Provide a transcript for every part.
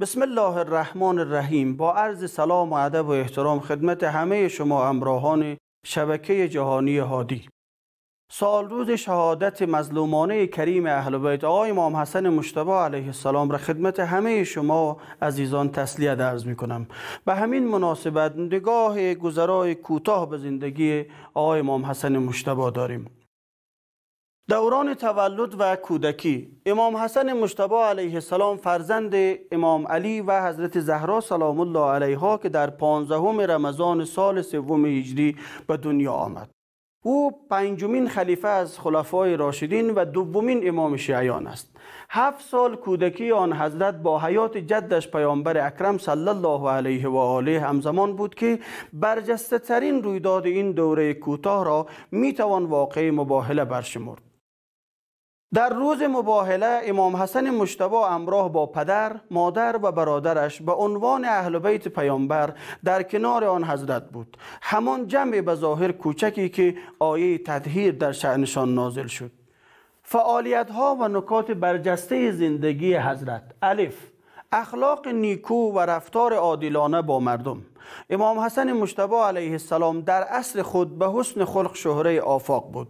بسم الله الرحمن الرحیم با عرض سلام و ادب و احترام خدمت همه شما امراهان شبکه جهانی هادی سال روز شهادت مظلومانه کریم اهل بیت آقای امام حسن مشتبه علیه السلام را خدمت همه شما عزیزان تسلیه درز می کنم به همین مناسبت نگاه گذرای کوتاه به زندگی آقای امام حسن مشتبه داریم دوران تولد و کودکی امام حسن مشتبه علیه السلام فرزند امام علی و حضرت زهرا سلام الله علیها که در پانزدهم رمضان سال سوم هجری به دنیا آمد او پنجمین خلیفه از خلفای راشدین و دومین امام شیعیان است هفت سال کودکی آن حضرت با حیات جدش پیامبر اکرم صلی الله علیه و آله همزمان بود که برجسته ترین رویداد این دوره کوتاه را میتوان واقع مباهله برشمرد در روز مباهله امام حسن مشتبه امراه با پدر، مادر و برادرش به عنوان اهل بیت پیامبر در کنار آن حضرت بود. همان جمع به ظاهر کوچکی که آیه تدهیر در شعنشان نازل شد. فعالیت ها و نکات برجسته زندگی حضرت الف اخلاق نیکو و رفتار عادلانه با مردم امام حسن مشتبه علیه السلام در اصل خود به حسن خلق شهره آفاق بود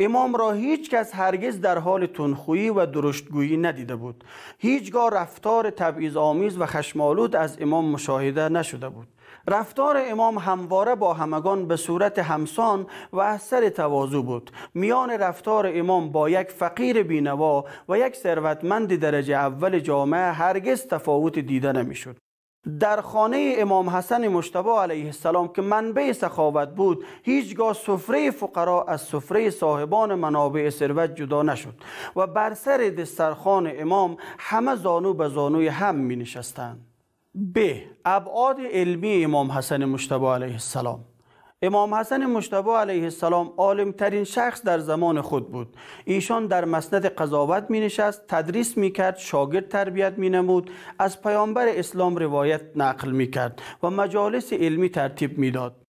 امام را هیچ کس هرگز در حال تنخویی و درشتگویی ندیده بود هیچگاه رفتار تبعیض آمیز و خشمالود از امام مشاهده نشده بود رفتار امام همواره با همگان به صورت همسان و اثر تواضع بود میان رفتار امام با یک فقیر بینوا و یک ثروتمند درجه اول جامعه هرگز تفاوت دیده نمیشد در خانه امام حسن مشتبه علیه السلام که منبع سخاوت بود هیچگاه سفره فقرا از سفره صاحبان منابع ثروت جدا نشد و بر سر دسترخان امام همه زانو به زانوی هم می نشستند ب ابعاد علمی امام حسن مشتبه علیه السلام امام حسن مشتبه علیه السلام ترین شخص در زمان خود بود ایشان در مسند قضاوت می نشست تدریس می کرد شاگرد تربیت می نمود از پیامبر اسلام روایت نقل می کرد و مجالس علمی ترتیب می داد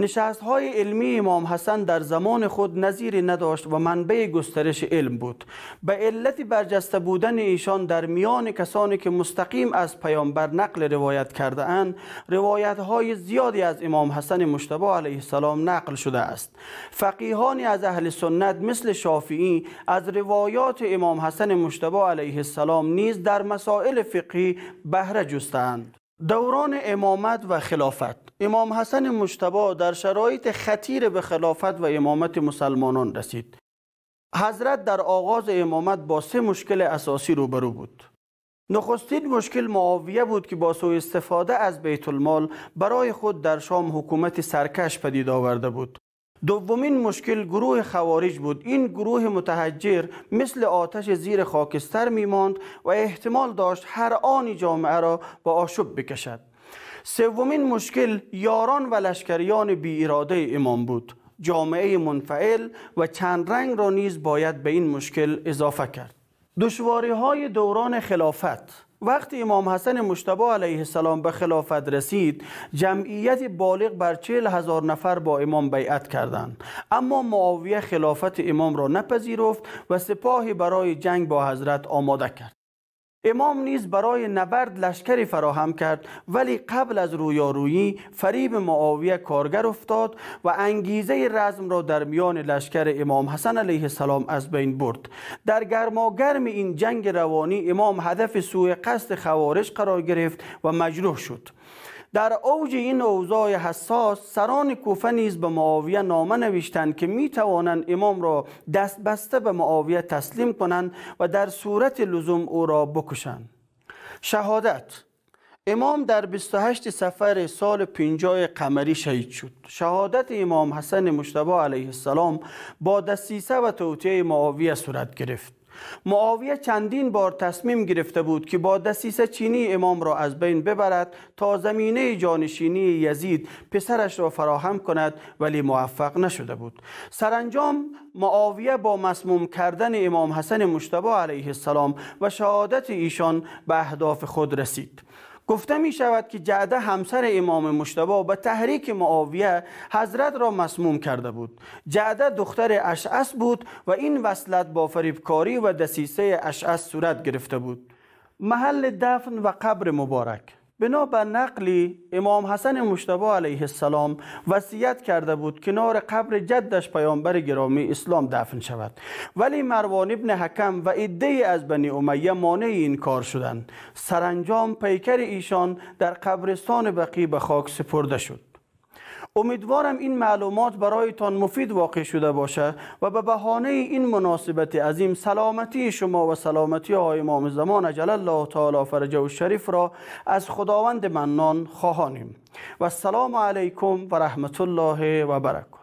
نشست های علمی امام حسن در زمان خود نظیری نداشت و منبع گسترش علم بود به علت برجسته بودن ایشان در میان کسانی که مستقیم از پیامبر نقل روایت کرده اند روایت های زیادی از امام حسن مشتبه علیه السلام نقل شده است فقیهانی از اهل سنت مثل شافعی از روایات امام حسن مشتبه علیه السلام نیز در مسائل فقهی بهره جستند دوران امامت و خلافت امام حسن مجتبا در شرایط خطیر به خلافت و امامت مسلمانان رسید حضرت در آغاز امامت با سه مشکل اساسی روبرو بود نخستین مشکل معاویه بود که با سوء استفاده از بیت المال برای خود در شام حکومت سرکش پدید آورده بود دومین مشکل گروه خوارج بود این گروه متحجر مثل آتش زیر خاکستر می ماند و احتمال داشت هر آنی جامعه را با آشوب بکشد سومین مشکل یاران و لشکریان بی اراده امام بود جامعه منفعل و چند رنگ را نیز باید به این مشکل اضافه کرد دشواری های دوران خلافت وقتی امام حسن مشتبه علیه السلام به خلافت رسید جمعیت بالغ بر چهل هزار نفر با امام بیعت کردند اما معاویه خلافت امام را نپذیرفت و سپاهی برای جنگ با حضرت آماده کرد امام نیز برای نبرد لشکری فراهم کرد ولی قبل از رویارویی فریب معاویه کارگر افتاد و انگیزه رزم را در میان لشکر امام حسن علیه السلام از بین برد در گرماگرم این جنگ روانی امام هدف سوء قصد خوارج قرار گرفت و مجروح شد در اوج این اوضاع حساس سران کوفه نیز به معاویه نامه نوشتند که می توانند امام را دست بسته به معاویه تسلیم کنند و در صورت لزوم او را بکشند شهادت امام در 28 سفر سال 50 قمری شهید شد شهادت امام حسن مشتبه علیه السلام با دستیسه و توطیه معاویه صورت گرفت معاویه چندین بار تصمیم گرفته بود که با دسیسه چینی امام را از بین ببرد تا زمینه جانشینی یزید پسرش را فراهم کند ولی موفق نشده بود سرانجام معاویه با مسموم کردن امام حسن مشتبه علیه السلام و شهادت ایشان به اهداف خود رسید گفته می شود که جعده همسر امام مشتبه به تحریک معاویه حضرت را مسموم کرده بود جعده دختر اشعس بود و این وصلت با فریبکاری و دسیسه اشعس صورت گرفته بود محل دفن و قبر مبارک بنا به نقلی امام حسن مشتبه علیه السلام وصیت کرده بود کنار قبر جدش پیامبر گرامی اسلام دفن شود ولی مروان ابن حکم و ایده از بنی امیه مانع این کار شدند سرانجام پیکر ایشان در قبرستان بقی به خاک سپرده شد امیدوارم این معلومات برایتان مفید واقع شده باشه و به بهانه این مناسبت عظیم سلامتی شما و سلامتی های امام زمان جلال الله تعالی فرجه و شریف را از خداوند منان خواهانیم و السلام علیکم و رحمت الله و برکاته